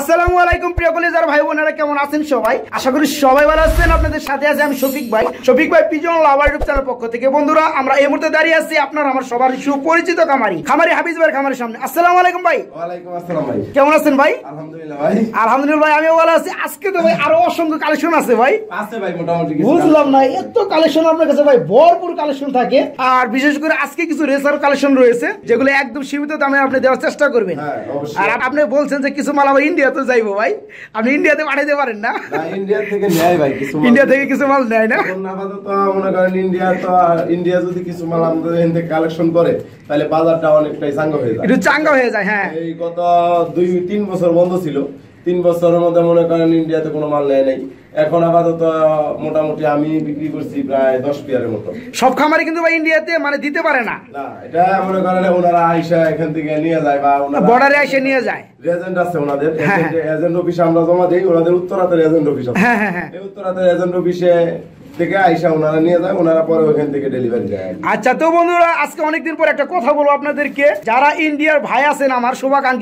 আসসালামু আলাইকুম প্রিয় কলেজার ভাই বোনেরা কেমন আছেন সবাই আশা করি সবাই ভালো আছেন আপনাদের সাথে আছে আমি শফিক ভাই শফিক ভাই পিজন লাভার চ্যানেল পক্ষ থেকে বন্ধুরা আমরা এই মুহূর্তে দাঁড়িয়ে আছি আপনার আমার সবার সুপরিচিত খামারি খামারি ভাই খামারের সামনে আলাইকুম ভাই কেমন আছেন ভাই আলহামদুলিল্লাহ আলহামদুলিল্লাহ ভাই আমিও ভালো আছি আজকে তো ভাই আরো অসংখ্য কালেকশন আছে ভাই আছে ভাই মোটামুটি বুঝলাম না এত কালেকশন আপনার কাছে ভাই ভরপুর কালেকশন থাকে আর বিশেষ করে আজকে কিছু রেসার কালেকশন রয়েছে যেগুলো একদম সীমিত দামে আপনি দেওয়ার চেষ্টা করবেন হ্যাঁ, আর আপনি বলছেন যে কিছু মাল ইন্ডিয়া ইন্ডিয়া তো যাইবো ভাই আপনি ইন্ডিয়াতে পাঠাইতে পারেন না ইন্ডিয়া থেকে নেয় ভাই কিছু ইন্ডিয়া থেকে কিছু মাল নেয় না মনে করেন ইন্ডিয়া তো ইন্ডিয়া যদি কিছু মাল আমাদের এখান থেকে কালেকশন করে তাহলে বাজারটা অনেকটাই চাঙ্গা হয়ে যায় একটু চাঙ্গা হয়ে যায় হ্যাঁ এই গত দুই তিন বছর বন্ধ ছিল তিন বছরের মধ্যে মনে করেন ইন্ডিয়াতে কোনো মাল নেয় নাই এখন আপাতত মোটামুটি আমি বিক্রি করছি প্রায় দশ পিয়ারের মতো সব খামারে কিন্তু ইন্ডিয়াতে মানে দিতে পারে না এটা মনে করেন ওনারা আইসা এখান থেকে নিয়ে যায় বা বর্ডারে এসে নিয়ে যায় এজেন্ট আছে ওনাদের হ্যাঁ, হ্যাঁ। এজেন্ট অফিসে আমরা জমা দিই ওনাদের উত্তরাতের এজেন্ট অফিস আছে হ্যাঁ হ্যাঁ, হ্যাঁ। উত্তরাতের এজেন্ট অফিসে আচ্ছা, মানে জানা ছিল না কিন্তু ভাই ইন্ডিয়াতে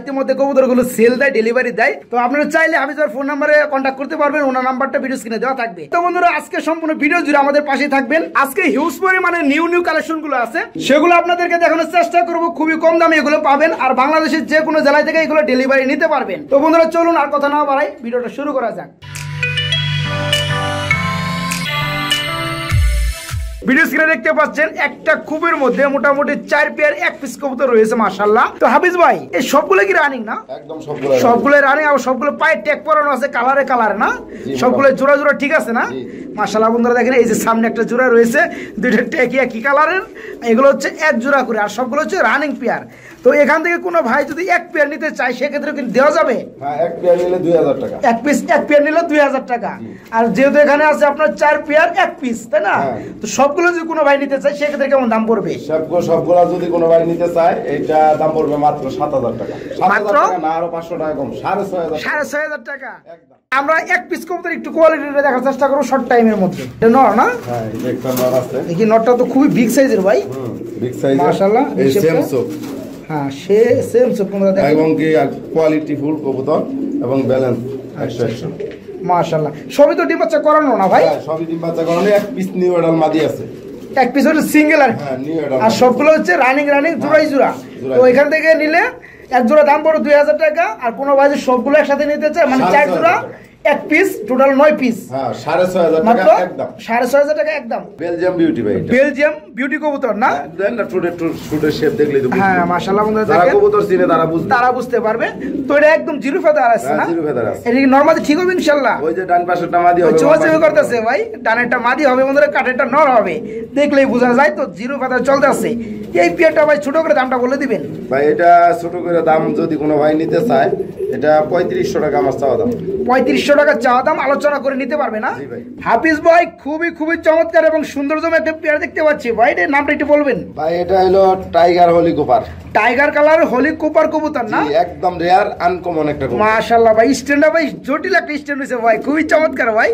ইতিমধ্যে সেল দেয় ডেলিভারি দেয় তো আপনারা চাইলে হাফিজ ভাই ফোন নাম্বারে কন্ট্যাক্ট করতে পারবেন ওনার নাম্বারটা ভিডিও স্ক্রিনে দেওয়া থাকবে তো বন্ধুরা আজকে সম্পূর্ণ ভিডিও জুড়ে আমাদের পাশে থাকবেন আজকে হিউজ পরিমাণে নিউ নিউ গুলো আছে সেগুলো আপনাদেরকে দেখানোর চেষ্টা করব খুবই কম দামে এগুলো পাবেন আর বাংলাদেশের যে কোনো জেলায় থেকে এগুলো ডেলিভারি নিতে পারবেন তো বন্ধুরা চলুন আর কথা না বাড়াই ভিডিওটা শুরু করা যাক ভিডিও স্ক্রিনে দেখতে পাচ্ছেন একটা খুবের মধ্যে মোটামুটি চার পেয়ার এক পিস কবুতর রয়েছে মাশাল্লাহ তো হাফিজ ভাই এই সবগুলো কি রানিং না সবগুলো রানিং আর সবগুলো পায়ে ট্যাগ পরানো আছে কালারে কালার না সবগুলো জোড়া জোড়া ঠিক আছে না মাশাল্লাহ বন্ধুরা দেখেন এই যে সামনে একটা জোড়া রয়েছে দুইটা ট্যাগ কি কালারের এগুলো হচ্ছে এক জোড়া করে আর সবগুলো হচ্ছে রানিং পেয়ার তো এখান থেকে কোনো ভাই যদি এক পেয়ার নিতে চাই সেক্ষেত্রে কিন্তু দেওয়া যাবে হ্যাঁ, এক পেয়ার নিলে দুই হাজার টাকা পিস নিলে দুই হাজার টাকা আর যেহেতু এখানে আছে আপনার চার পেয়ার এক পিস তাই না হ্যাঁ। তো সবগুলো যদি কোনো ভাই নিতে চাই সেক্ষেত্রে কেমন দাম পড়বে সবগুলো যদি কোনো ভাই নিতে এটা দাম পড়বে মাত্র সাত হাজার টাকা মাত্র আরো পাঁচশো টাকা কম সাড়ে ছয় হাজার সাড়ে ছয় হাজার টাকা আমরা এক পিস কমতে একটু কোয়ালিটি দেখার চেষ্টা করবো শর্ট টাইমের মধ্যে এটা নর না হ্যাঁ, দেখি নটটা তো খুবই বিগ সাইজের ভাই বিগ সাইজ মাশাআল্লাহ এই সেম হ্যাঁ সেম কোয়ালিটি এবং সবই তো ডিম বাচ্চা করানো না ভাই হ্যাঁ, বাচ্চা করানো এক পিস আছে এক পিস হচ্ছে সিঙ্গেল আর হ্যাঁ, সবগুলো হচ্ছে রানিং হ্যাঁ, রানিং জোড়া এখান থেকে নিলে এক জোড়া দাম পড়ো দুই হাজার টাকা আর কোনো বাজে সবগুলো একসাথে নিতে চায় মানে চার জোড়া এক পিস টোটাল নয় পিস হ্যাঁ, সাড়ে ছয় হাজার টাকা একদম বেলজিয়াম বিউটি ভাই বেলজিয়াম বিউটি কবুতর না নর হবে দেখলেই বোঝা যায় তো জিরো ফেদার চলতেছে এই পেয়ারটা ভাই ছোট করে দামটা বলে দিবেন ভাই এটা ছোট করে দাম যদি কোনো ভাই নিতে চায় এটা পঁয়ত্রিশশো টাকা আমার চাওয়া দাম পঁয়ত্রিশশো টাকা চাওয়া দাম আলোচনা করে নিতে পারবে না হাফিজ ভাই খুবই খুবই চমৎকার এবং সৌন্দর্যম একটা পেয়ার দেখতে পাচ্ছি ভাই এর নামটা একটু বলবেন ভাই এটা হলো টাইগার হলি কোপার টাইগার কালার হলি কোপার কবুতর না একদম রেয়ার আনকমন একটা মাশাআল্লাহ ভাই স্ট্যান্ড ভাই জটিল একটা স্ট্যান্ড হয়েছে ভাই খুবই চমৎকার ভাই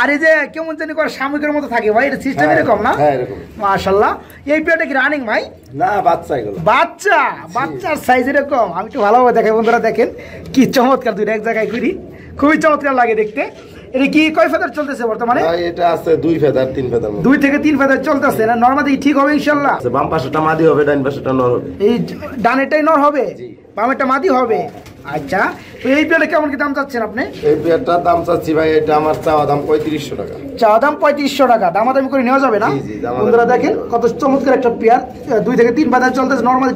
আর এই যে কেমন জানি করে শামুকের মতো থাকে ভাই এটা সিস্টেম হ্যাঁ, এরকম না হ্যাঁ, মাশাল্লাহ এই পেটে কি রানিং ভাই না বাচ্চা এগুলো বাচ্চা বাচ্চার সাইজ এরকম আমি একটু ভালোভাবে দেখাই বন্ধুরা দেখেন কি চমৎকার দুটো এক জায়গায় ঘুরি খুবই চমৎকার লাগে দেখতে এটা কি কয় ফেদার চলতেছে বর্তমানে এটা আছে দুই ফেদার তিন ফেদার দুই থেকে তিন ফেদার চলতেছে না নরমাদি ঠিক হবে ইনশাআল্লাহ বাম পাশেটা মাদি হবে ডান পাশটা এই ডানেরটাই নর হবে বামেরটা মাদি হবে হ্যাঁ। আচ্ছা এই কেমন কি দাম চাচ্ছেন আপনি এই পেয়ারটার দাম চাচ্ছি ভাই এটা আমার পঁয়ত্রিশশো টাকা পঁয়ত্রিশশো টাকা করে নেওয়া যাবে না দেখেন কত চমৎকার একটা পেয়ার দুই থেকে তিন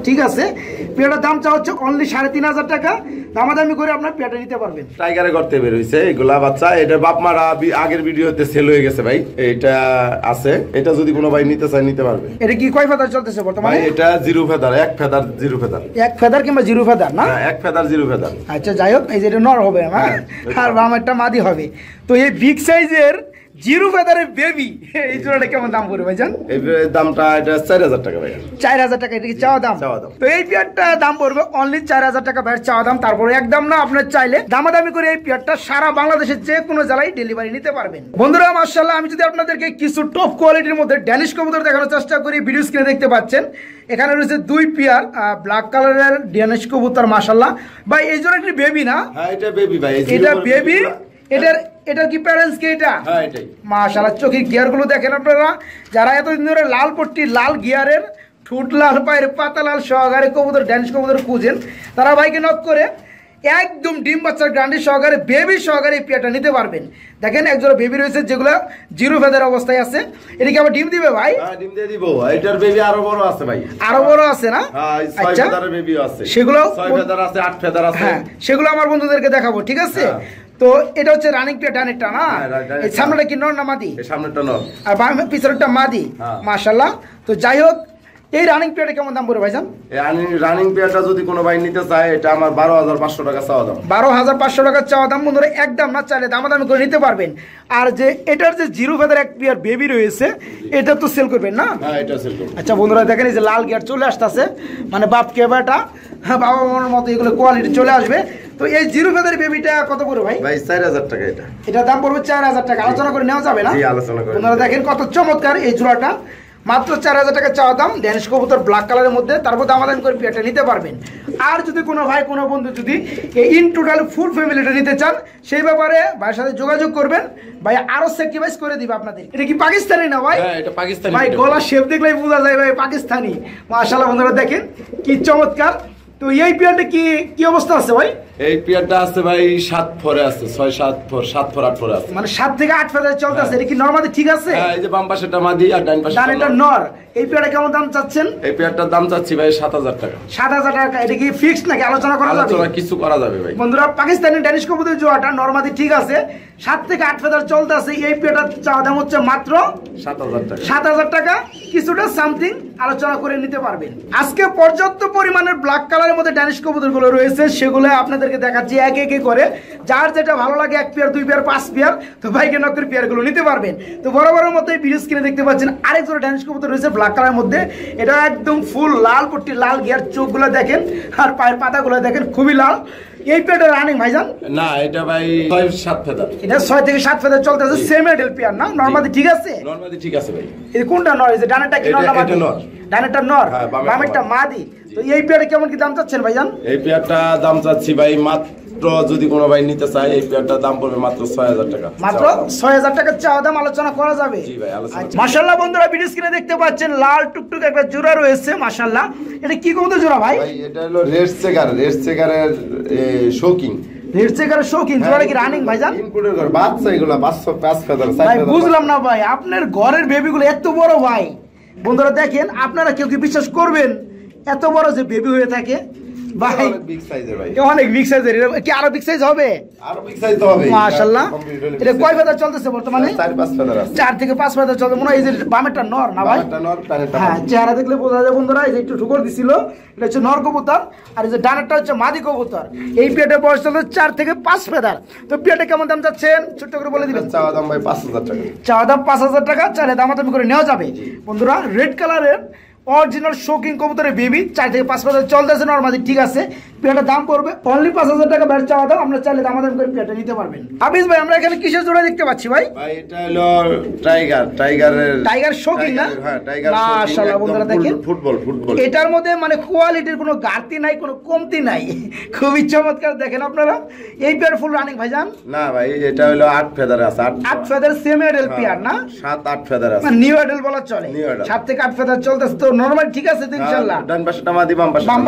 ঠিক আছে দাম চা হচ্ছে অনলি সাড়ে তিন হাজার টাকা করে আপনার নিতে পারবেন বাচ্চা এটা আগের ভিডিওতে সেল হয়ে গেছে ভাই এটা আছে এটা যদি কোনো ভাই নিতে চায় নিতে পারবে এটা কি কয় ফেদার চলতেছে বর্তমানে এটা জিরো ফেদার এক ফেদার জিরো ফেদার এক ফেদার কিংবা জিরো ফেদার না হ্যাঁ, এক ফেদার জিরো ফেদার আচ্ছা যাই এই যে এটা নর হবে আমার হ্যাঁ, আর একটা মাদি হবে তো এই বিগ সাইজের জিরু ফেদারের বেবি এই জোড়াটা কেমন দাম পড়বে ভাইজান এই দামটা এটা চার হাজার টাকা ভাই চার হাজার টাকা এটা কি চাওয়া দাম চাওয়া দাম তো এই পেয়ারটা দাম পড়বে অনলি চার হাজার টাকা ভাই চাওয়া দাম তারপরে একদম না আপনার চাইলে দামাদামি করে এই পেয়ারটা সারা বাংলাদেশের যে কোনো জেলায় ডেলিভারি নিতে পারবেন বন্ধুরা মার্শাল্লাহ আমি যদি আপনাদেরকে কিছু টপ কোয়ালিটির মধ্যে ড্যানিশ কবুতর দেখানোর চেষ্টা করি ভিডিও স্ক্রিনে দেখতে পাচ্ছেন এখানে রয়েছে দুই পেয়ার ব্ল্যাক কালারের ড্যানিশ কবুতর মার্শাল্লাহ ভাই এই জোড়াটির বেবি না হ্যাঁ এটা বেবি ভাই এটা বেবি এটার এটা কি প্যারেন্টস কে এটা হ্যাঁ, মাশাআল্লাহ চোখের গুলো দেখেন আপনারা যারা এতদিন ধরে লাল পট্টি লাল গিয়ারের ঠুট লাল পায়ের পাতা লাল সহকারে কবুতর ড্যান্স কবুতর খুঁজেন তারা ভাইকে নক করে একদম ডিম বাচ্চার গ্রান্ডি সহকারে বেবি সহকারে এই পেয়ারটা নিতে পারবেন দেখেন একজন বেবি রয়েছে যেগুলো জিরো ফেদের অবস্থায় আছে এটা কি আবার ডিম দিবে ভাই হ্যাঁ, ডিম দিয়ে দিব এটার বেবি আরো বড় আছে ভাই আরো বড় আছে না হ্যাঁ, আচ্ছা বেবি আছে সেগুলো ছয় ফেদার আছে আট ফেদার আছে হ্যাঁ সেগুলো আমার বন্ধুদেরকে দেখাবো ঠিক আছে হ্যাঁ। তো এটা হচ্ছে রানিং প্লেট ডানেরটা না এই সামনেটা কি নর না মাদি সামনেটা নর আর বাম পিছনেরটা মাদি মাশাআল্লাহ তো যাই হোক এই রানিং কেমন দাম রানিং যদি কোনো ভাই নিতে চায় এটা আমার বারো হাজার পাঁচশো টাকা চাওয়া দাম বারো হাজার পাঁচশো টাকা চাওয়া দাম বন্ধুরা একদম না চাইলে করে নিতে পারবেন আর যে এটার যে জিরো ফেদার এক বেবি রয়েছে এটা তো সেল করবেন না হ্যাঁ, আচ্ছা বন্ধুরা দেখেন এই যে লাল গিয়ার চলে আসতেছে মানে বাপ কেবাটা হ্যাঁ, বাবা মামার মতো এগুলো কোয়ালিটি চলে আসবে তো এই জিরো ফেদার বেবিটা কত করে ভাই ভাই হাজার টাকা এটা এটা দাম পড়বে হাজার টাকা আলোচনা করে নেওয়া যাবে না আলোচনা করে দেখেন কত চমৎকার এই জোড়াটা মাত্র চার হাজার টাকা চাওয়া দাম ড্যান্স কবুতর ব্ল্যাক কালারের মধ্যে তারপর আদান করে পেয়ারটা নিতে পারবেন আর যদি কোনো ভাই কোনো বন্ধু যদি ইন টোটাল ফুল ফ্যামিলিটা নিতে চান সেই ব্যাপারে ভাইয়ের সাথে যোগাযোগ করবেন ভাই আরও স্যাক্রিফাইস করে দিবে আপনাদের এটা কি পাকিস্তানি না ভাই হ্যাঁ, ভাই গলা শেপ দেখলেই বোঝা যায় ভাই পাকিস্তানি মাশাল্লাহ বন্ধুরা দেখেন কি চমৎকার তো এই কি কি অবস্থা আছে ভাই এই আছে ভাই সাত ফরে আছে ছয় সাত ফর সাত ফর আট ফরে আছে মানে সাত থেকে আট ফরে চলতে আছে হ্যাঁ। এটা কি নর্মালি ঠিক আছে হ্যাঁ, এই যে বাম আর ডান পাশে এটা নর এই কেমন দাম চাচ্ছেন এই দাম চাচ্ছি ভাই সাত হাজার টাকা সাত হাজার টাকা এটা কি নাকি আলোচনা করা যাবে আলোচনা কিছু করা যাবে ভাই বন্ধুরা ড্যানিশ জোয়াটা নর্মালি ঠিক আছে সাত থেকে আট ফেদার চলতে আছে এই পেয়ারটার চাওয়া দাম হচ্ছে মাত্র সাত হাজার টাকা সাত হাজার টাকা কিছুটা সামথিং আলোচনা করে নিতে পারবেন আজকে পর্যাপ্ত পরিমাণের ব্ল্যাক কালার পেয়ারের মধ্যে ড্যানিশ কবুতরগুলো রয়েছে সেগুলো আপনাদেরকে দেখাচ্ছি এক এক করে যার যেটা ভালো লাগে এক পেয়ার দুই পেয়ার পাঁচ পেয়ার তো ভাইকে নকের পেয়ারগুলো নিতে পারবেন তো বড় বড় মতো এই ভিডিও স্ক্রিনে দেখতে পাচ্ছেন আরেক জোড়া ড্যানিশ কবুতর রয়েছে ব্ল্যাক কালারের মধ্যে এটা একদম ফুল লাল পট্টি লাল গিয়ার চোখগুলো দেখেন আর পায়ের পাতাগুলো দেখেন খুবই লাল এই পেয়ারটা রানিং ভাইজান না এটা ভাই ছয় সাত ফেদার এটা ছয় থেকে সাত ফেদার চলতে আছে সেম এডেল পেয়ার না নরমালি ঠিক আছে নরমালি ঠিক আছে ভাই এই কোনটা নর এই যে ডানাটা কি নর না এটা নর ডানাটা নর হ্যাঁ, বামেরটা মাদি এই পেয়ারে কেমন কি দাম চাচ্ছেন ভাইজান এই পেয়ারটা দাম চাচ্ছি ভাই মাত্র যদি কোনো ভাই নিতে চায় এই পেয়ারটার দাম পড়বে মাত্র ছয় হাজার টাকা মাত্র ছয় হাজার টাকার চাওয়া দাম আলোচনা করা যাবে আচ্ছা। মাসাল্লাহ বন্ধুরা ভিডিও স্ক্রিনে দেখতে পাচ্ছেন লাল টুকটুক একটা জোড়া রয়েছে মাসাল্লাহ এটা কি কমতে জোড়া ভাই এটা হলো রেড চেকার রেড চেকারের শৌকিং হ্যাঁ, বুঝলাম না ভাই আপনার ঘরের বেবি গুলো এত বড় ভাই বন্ধুরা দেখেন আপনারা কেউ কি বিশ্বাস করবেন এত বড় যে বেবি হয়ে থাকে নর হ্যাঁ, একটু দিছিল এটা হচ্ছে নর কবুতর আর যে ডানারটা হচ্ছে মাদি কবুতর এই পেটে বয়স চলছে চার থেকে পাঁচ ফেদার তো পেটে কেমন দাম যাচ্ছেন ছোট্ট করে বলে দিবেন চাওয়া দাম ভাই পাঁচ হাজার টাকা চাওয়া দাম পাঁচ হাজার টাকা চারে দাম করে নেওয়া যাবে বন্ধুরা রেড কালারের অরিজিনাল শোকিং কবুতরের বেবি চার থেকে পাঁচ হাজার চলতেছে নর্মালি ঠিক আছে পেয়ারটার দাম পড়বে অনলি পাঁচ হাজার টাকা বেড় চাওয়া দাও আমরা চাইলে দামাদাম করে পেয়েটা নিতে পারবেন আবিস ভাই আমরা এখানে কিসের জোড়া দেখতে পাচ্ছি ভাই এটা হলো টাইগার টাইগারের টাইগার শোকিং না হ্যাঁ টাইগার মাশাআল্লাহ বন্ধুরা দেখেন ফুটবল ফুটবল এটার মধ্যে মানে কোয়ালিটির কোনো ঘাটতি নাই কোনো কমতি নাই খুবই চমৎকার দেখেন আপনারা এই পেয়ার ফুল রানিং ভাইজান না ভাই এটা হলো আট ফেদার আছে আট ফেদার সেম এডেল পেয়ার না সাত আট ফেদার আছে নিউ এডেল বলা চলে সাত থেকে আট ফেদার চলতেছে তো নরমাল ঠিক আছে হ্যাঁ, ইনশাআল্লাহ ডান বাম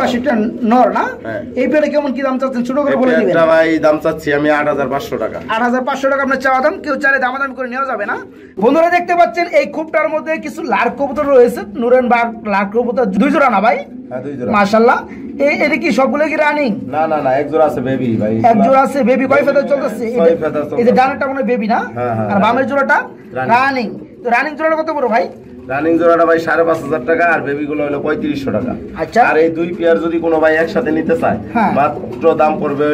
পাশে বাম নর না হ্যাঁ। এই পেড়ে কেমন কি দাম চাচ্ছেন ছোট করে বলে দিবেন এটা ভাই দাম চাচ্ছি আমি 8500 টাকা 8500 টাকা চাওয়া দাম কেউ চাইলে করে নেওয়া যাবে না বন্ধুরা দেখতে পাচ্ছেন এই মধ্যে কিছু লার কবুতর রয়েছে নুরেন লার কবুতর দুই জোড়া না ভাই হ্যাঁ, মাশাআল্লাহ কি সবগুলো কি রানিং না না না এক জোড়া আছে বেবি ভাই এক জোড়া আছে বেবি কয় ফেদার চলতেছে এই যে ডানাটা মনে বেবি না আর বামের জোড়াটা রানিং তো রানিং জোড়াটা কত বড় ভাই রানিং জোড়াটা ভাই সাড়ে পাঁচ হাজার টাকা আর বেবিগুলো হলো পঁয়ত্রিশশো টাকা আচ্ছা। আর এই দুই পেয়ার যদি কোনো ভাই একসাথে নিতে চায় হ্যাঁ। মাত্র দাম পড়বে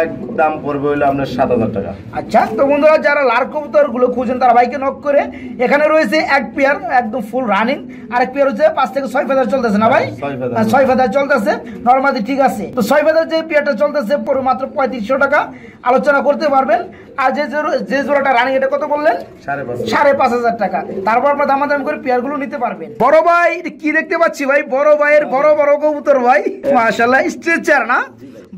এক দাম পড়বে আপনার সাত হাজার টাকা আচ্ছা তো বন্ধুরা যারা কবুতরগুলো খুঁজছেন তারা ভাইকে নক করে এখানে রয়েছে এক পেয়ার একদম ফুল রানিং আর এক পেয়ার হচ্ছে পাঁচ থেকে ছয় ফেদার চলতেছে না ভাই হ্যাঁ, ছয় ফেদার হ্যাঁ, চলতেছে নর্মালি ঠিক আছে তো ছয় ফেদার যে পেয়ারটা চলতেছে পুরো মাত্র পঁয়ত্রিশশো টাকা আলোচনা করতে পারবেন আর যে যে জোড়াটা রানিং এটা কত বললেন সাড়ে পাঁচ হাজার টাকা তারপর আমরা দাম করে পেয়ার পেয়ারগুলো নিতে পারবেন বড় ভাই কি দেখতে পাচ্ছি ভাই বড় ভাইয়ের হ্যাঁ। বড় বড় কবুতর ভাই হ্যাঁ। মাশাল্লাহ স্ট্রেচার না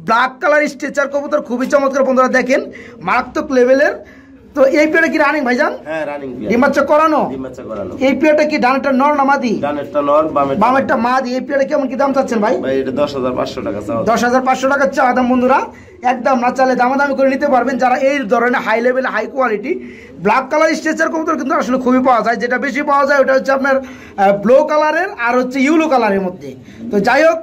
ব্ল্যাক কালার স্ট্রেচার কবুতর খুবই চমৎকার বন্ধুরা দেখেন মারাত্মক লেভেলের তো এই প্লেটে কি রানিং ভাইজান হ্যাঁ রানিং করানো ডিমাচ্চা করানো এই প্লেটে কি ডানেরটা নর না মাদি বামেরটা মাদি এই প্লেটে কেমন কি দাম চাচ্ছেন ভাই দশ হাজার 10500 টাকা চাও 10500 টাকা চাও দাম বন্ধুরা একদম না চালে দামাদামি করে নিতে পারবেন যারা এই ধরনের high level high quality black colour স্ট্রেচার কবুতর কিন্তু আসলে খুবই পাওয়া যায় যেটা বেশি পাওয়া যায় ওটা হচ্ছে আপনার ব্লু কালারের আর হচ্ছে ইউলো কালারের মধ্যে তো যাই হোক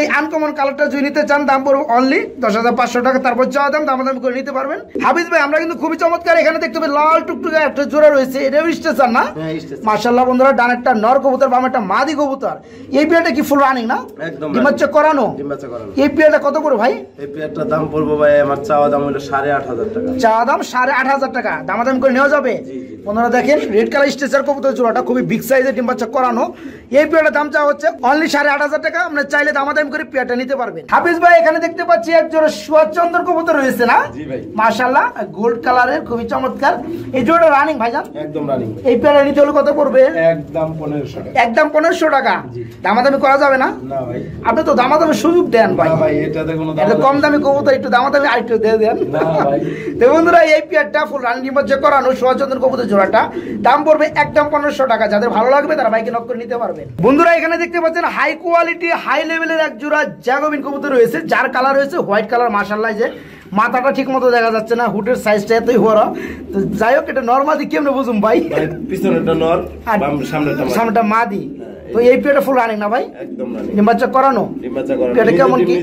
এই আনকমন কালারটা যদি নিতে চান দাম পড়বো অনলি দশ হাজার পাঁচশো টাকা তারপর যাওয়া দাম দাম দাম করে নিতে পারবেন হাবিজ ভাই আমরা কিন্তু খুবই চমৎকার এখানে দেখতে পাবো লাল টুকটুকে একটা জোড়া রয়েছে এটাও স্টেশন না হ্যাঁ, মার্শাল্লাহ বন্ধুরা ডান একটা নর কবুতর বাম একটা মাদি কবুতর এই পিয়াটা কি ফুল রানিং না ডিমাচ্ছে করানো এই পিয়াটা কত করে ভাই এই পিয়াটা দাম পড়বো ভাই আমার চাওয়া দাম হলো সাড়ে আট হাজার টাকা চাওয়া দাম সাড়ে আট হাজার টাকা দাম দাম করে নেওয়া যাবে বন্ধুরা দেখেন রেড কালার স্টেশন কবুতর জোড়াটা খুবই বিগ সাইজের ডিম্বাচ্ছে করানো এই পিয়াটা দাম চাওয়া হচ্ছে অনলি সাড়ে আট হাজার টাকা আমরা চাইলে দাম দাম করে পেয়ারটা নিতে পারবেন হাফিজ ভাই এখানে দেখতে পাচ্ছি একজন সুভাষচন্দ্র কবুতর রয়েছে না মাশাল্লাহ গোল্ড কালারের খুবই চমৎকার এই জোড়া রানিং ভাই ভাইজান একদম রানিং এই পেয়ারটা নিতে হলে কত পড়বে একদম পনেরোশো টাকা একদম পনেরোশো টাকা দামাদামি করা যাবে না আপনি তো দামাদামি সুযোগ দেন ভাই ভাই কম দামি কবুতর একটু দামাদামি আরেকটু দিয়ে দেন তো বন্ধুরা এই পেয়ারটা ফুল রানিং মধ্যে করানো চন্দ্র কবুতর জোড়াটা দাম পড়বে একদম পনেরোশো টাকা যাদের ভালো লাগবে তারা বাইকে নক করে নিতে পারবে বন্ধুরা এখানে দেখতে পাচ্ছেন হাই কোয়ালিটি হাই লেভেলের এক জোড়া জ্যাগোবিন কবুতর রয়েছে যার কালার রয়েছে হোয়াইট কালার মার্শাল্লাই যে মাথাটা ঠিক মতো দেখা যাচ্ছে না হুটের সাইজটা এতই বড় তো যাই হোক এটা নর্মাদি কেমনে বুঝুন ভাই পিছনেরটা নর সামনেটা মাদি হ্যাঁ। তো এই ফুল রানিং না ভাই একদম করানো ডিম কেমন কি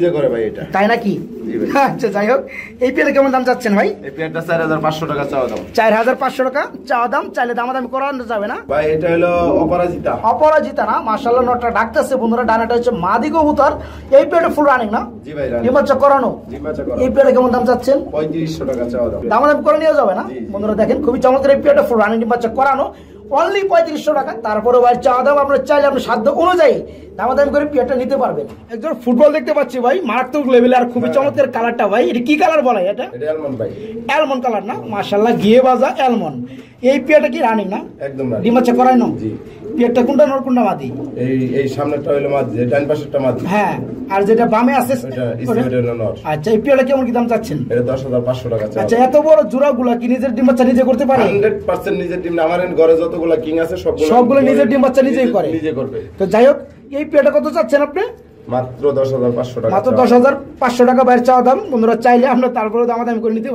তাই নাকি আচ্ছা, টাকা দাম দাম দাম করানো অপরাজিতা বন্ধুরা হচ্ছে মাদি কবুতর এই ফুল রানিং না জি ভাই করানো এই কেমন দাম চাচ্ছেন টাকা দাম দাম করে নেওয়া যাবে না বন্ধুরা দেখেন খুবই চমৎকার এই পেটা ফুল রানিং করানো অনলি পঁয়ত্রিশশো টাকা তারপরে ভাই চা দাম আমরা চাইলে আপনার সাধ্য অনুযায়ী দাম করে পিয়ারটা নিতে পারবেন একজন ফুটবল দেখতে পাচ্ছি ভাই মারাত্মক লেভেল আর খুবই হ্যাঁ। চমৎকার কালারটা ভাই এটা কি কালার বলে এটা অ্যালমন কালার না মার্শাল্লাহ গিয়ে বাজা অ্যালমন এই পিয়াটা কি রানিং না একদম ডিমাচা করাই না পেটটা কোনটা মাদি এই এই সামনেরটা মাদি ডান পাশেরটা মাদি হ্যাঁ আর যেটা বামে আছে আচ্ছা এই কেমন কি দাম চাচ্ছেন এটা পাঁচশো টাকা আচ্ছা এত বড় গুলা কি নিজের ডিম বাচ্চা নিজে করতে পারে পার্সেন্ট নিজের ডিম আমার ঘরে যতগুলা কিং আছে সবগুলো সবগুলো নিজের ডিম বাচ্চা নিজেই করে নিজে করবে তো যাই হোক এই পেয়ারটা কত চাচ্ছেন আপনি দশ হাজার পাঁচশো টাকা দাম বন্ধুরা চাইলে আমরা নিতে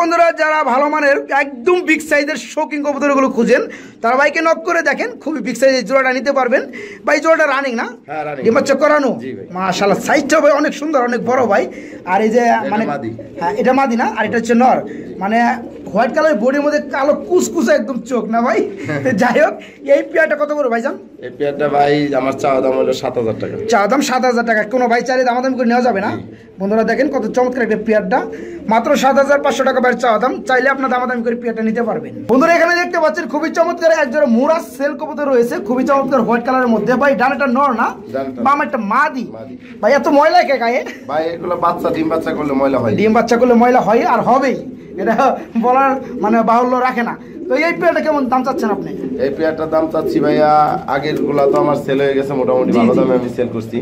বন্ধুরা যারা ভালো মানের একদম বিগ সাইজের শৌকিং খুঁজেন তারা বাইকে করে দেখেন খুবই বিগ নিতে পারবেন ভাই রানিং না হ্যাঁ, করানো সাইজটা ভাই অনেক সুন্দর অনেক বড় ভাই আর এই যে মানে হ্যাঁ এটা মাদি না আর এটা হচ্ছে নর মানে হোয়াইট কালার বডির মধ্যে কালো কুচকুচা একদম চোখ না ভাই যাই হোক এই পেয়ারটা কত বড় ভাইজান কোনো ভাই চাইলে নেওয়া যাবে না বন্ধুরা দেখেন কত চমৎকার একটা পেয়ারটা মাত্র সাত হাজার পাঁচশো টাকা চাইলে আপনার নিতে পারবেন বন্ধুরা এখানে দেখতে পাচ্ছেন খুবই চমৎকার সেল রয়েছে খুবই চমৎকার হোয়াইট কালারের মধ্যে ভাই নর না একটা ভাই এত ভাই বাচ্চা ডিম বাচ্চা করলে ময়লা হয় ডিম বাচ্চা ময়লা হয় আর হবেই এটা বলার মানে বাহুল্য রাখে না তো কেমন দাম চাচ্ছেন আপনি এই দাম চাচ্ছি ভাইয়া গুলা তো আমার সেল হয়ে গেছে ভালো আমি সেল করছি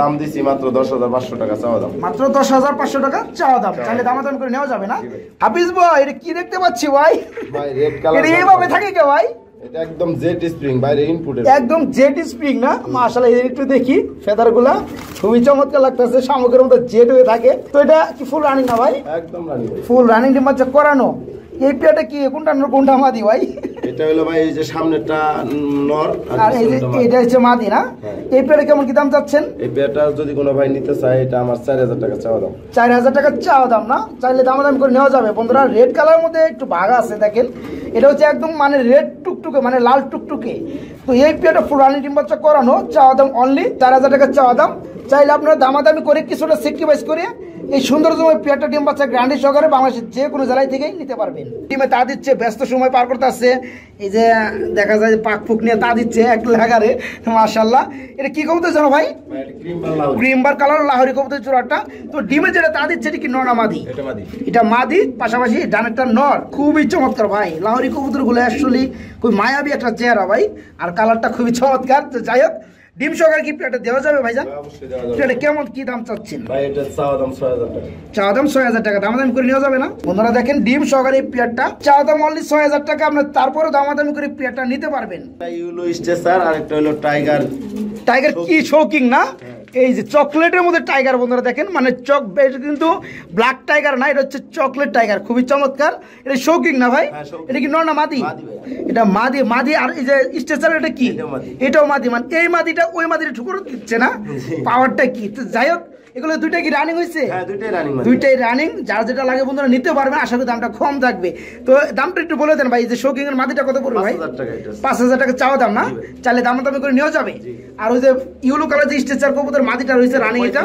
দাম দিছি মাত্র দশ হাজার পাঁচশো টাকা দাম দশ হাজার পাঁচশো টাকা দাম তাহলে দাম করে নেওয়া যাবে না হাফিজ কি দেখতে পাচ্ছি ভাই থাকে কে ভাই একদম স্প্রিং একদম না একটু দেখি ফেদারগুলা খুবই চমৎকার লাগতেছে শামুকের মতো জেট হয়ে থাকে তো এটা কি ফুল রানিং না ভাই একদম রানিং ফুল রানিং করানো এই পেয়ারটা কি কোনটা নর কোনটা মাদি ভাই এটা হলো ভাই এই যে সামনেটা নর আর এই যে এটা হচ্ছে মাদি না এই হ্যাঁ। কেমন কি দাম চাচ্ছেন এই যদি কোনো ভাই নিতে চায় এটা আমার 4000 টাকা চাওয়া দাম 4000 টাকা চাওয়া দাম না চাইলে দাম দাম করে নেওয়া যাবে বন্ধুরা রেড কালারের মধ্যে একটু ভাগ আছে দেখেন এটা হচ্ছে একদম মানে রেড টুকটুকে মানে লাল টুকটুকে তো এই পেয়ারটা ফুরানি ডিম বাচ্চা করানো চাওয়া দাম অনলি চার হাজার টাকা চাওয়া দাম চাইলে আপনারা দামাদামি করে কিছুটা সেক্রিফাইস করে এই সৌন্দর্যময় পেয়ারটা ডিম পাচ্ছে গ্রান্ডি সহকারে বাংলাদেশের যে কোনো জেলায় থেকেই নিতে পারবেন ডিমে তা দিচ্ছে ব্যস্ত সময় পার করতে আসছে এই যে দেখা যায় পাক ফুক নিয়ে তা দিচ্ছে এক লাগারে মার্শাল্লাহ এটা কি কবুতর জানো ভাই ক্রিম বার কালার লাহরি কবুতর চূড়াটা তো ডিমে যেটা তা দিচ্ছে এটা কি নর না মাদি এটা মাদি পাশাপাশি ডানেরটা নর খুবই চমৎকার ভাই লাহরি কবুতরগুলো অ্যাকচুয়ালি খুব মায়াবী একটা চেহারা ভাই আর কালারটা খুবই চমৎকার তো যাই হোক ডিম সহকারে কি প্লেটে দেওয়া যাবে ভাইজান হ্যাঁ, প্লেটে কেমন কি দাম চাচ্ছেন চা দাম ছয় হাজার টাকা দামাদামি করে নেওয়া যাবে না ওনারা দেখেন ডিম সহকারে এই প্লেটটা চা দাম অনলি ছয় হাজার টাকা আপনার তারপরে দামাদামি করে প্লেটটা নিতে পারবেন আরেকটা হলো টাইগার টাইগার কি শৌকিং না হ্যাঁ। এই যে চকলেটের মধ্যে টাইগার বন্ধুরা দেখেন মানে চক কিন্তু ব্ল্যাক টাইগার না এটা হচ্ছে চকলেট টাইগার খুবই চমৎকার এটা শৌকিং না ভাই হ্যাঁ, এটা কি না মাদি এটা মাদি মাদি আর এই যে স্টেচার এটা কি এটাও মাদি মানে এই মাদিটা ওই মাদিটা ঠুকুর দিচ্ছে না পাওয়ারটা কি যাই হোক এগুলো দুইটা কি রানিং হয়েছে হ্যাঁ, দুইটাই রানিং যার যেটা লাগে বন্ধুরা নিতে পারবেন আশা করি দামটা কম থাকবে তো দামটা একটু বলে দেন ভাই যে শোকিং এর মাটিটা কত পড়বে ভাই পাঁচ হাজার টাকা চাওয়া দাম না চাইলে দাম দামে করে নেওয়া যাবে আর ওই যে ইউলো কালার যে স্ট্রেচার কবুতর মাটিটা রয়েছে রানিং এটা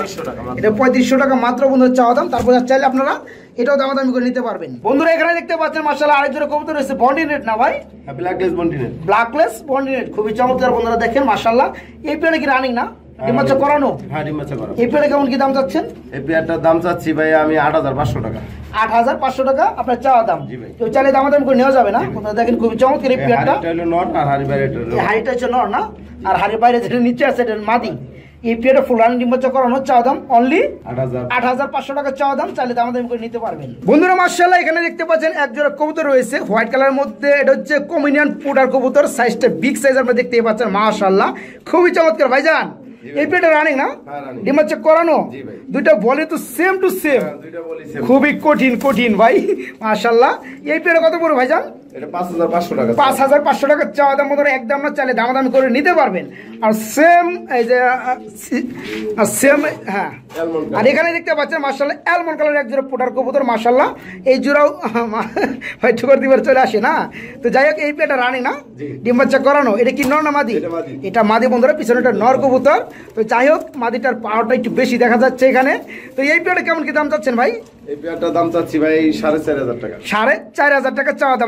এটা পঁয়ত্রিশশো টাকা মাত্র বন্ধুরা চাওয়া দাম তারপর চাইলে আপনারা এটাও দাম দামি করে নিতে পারবেন বন্ধুরা এখানে দেখতে পাচ্ছেন মার্শাল আরেক জোড়া কবুতর রয়েছে বন্ডি রেট না ভাই ব্ল্যাকলেস বন্ডি রেট ব্ল্যাকলেস বন্ডি রেট খুবই চমৎকার বন্ধুরা দেখেন মার্শাল্লাহ এই পেয়ারে কি রানিং না ডিম্বাচ্চা হ্যাঁ, করানো হ্যাঁ, কেমন কি দাম চাচ্ছেন দাম চাচ্ছি আমি আট হাজার পাঁচশো টাকা আট হাজার পাঁচশো টাকা আপনার করে নেওয়া যাবে না দেখেন খুবই চমৎকার আর বাইরে নিচে আছে করানো চা দাম অনলি আট হাজার পাঁচশো টাকা চা দাম দাম দাম করে নিতে পারবেন বন্ধুরা এখানে দেখতে পাচ্ছেন এক জোড়া কবুতর রয়েছে হোয়াইট কালারের মধ্যে এটা হচ্ছে কমিনিয়ান পুটার কবুতর সাইজটা বিগ সাইজ আপনারা দেখতে পাচ্ছেন মার্শাল্লাহ খুবই চমৎকার ভাইজান এই রানিং না হ্যাঁ, করানো দুইটা বলে তো সেম টু সেম খুবই কঠিন কঠিন ভাই মাসাল্লাহ এই পেটে কত বড় ভাইজান পাঁচ হাজার পাঁচশো টাকা দাম না করে নিতে পারবেন আর সেম সেম হ্যাঁ আর এখানে দেখতে কালারের এক জোড়া পোটার কবুতর এই জোড়াও চলে আসে না তো যাই হোক এই না করানো এটা কি নর না মাদি এটা মাদি পিছনে কবুতর তো যাই হোক মাদিটার পাওয়ারটা একটু বেশি দেখা যাচ্ছে এখানে তো এই পেটে কেমন কি দাম চাচ্ছেন ভাই দাম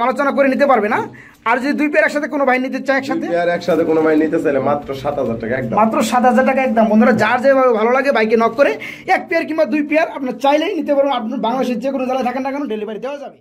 আলোচনা করে নিতে পারবে না আর দুই পেয়ার একসাথে কোনো নিতে একসাথে একসাথে নিতে মাত্র সাত হাজার টাকা একদম মাত্র সাত হাজার টাকা একদম বন্ধুরা যার ভালো লাগে বাইকে নক করে এক পেয়ার কিংবা দুই পেয়ার আপনার চাইলেই নিতে আপনার বাংলাদেশের যে কোনো জেলায় থাকেন না কেন ডেলিভারি দেওয়া যাবে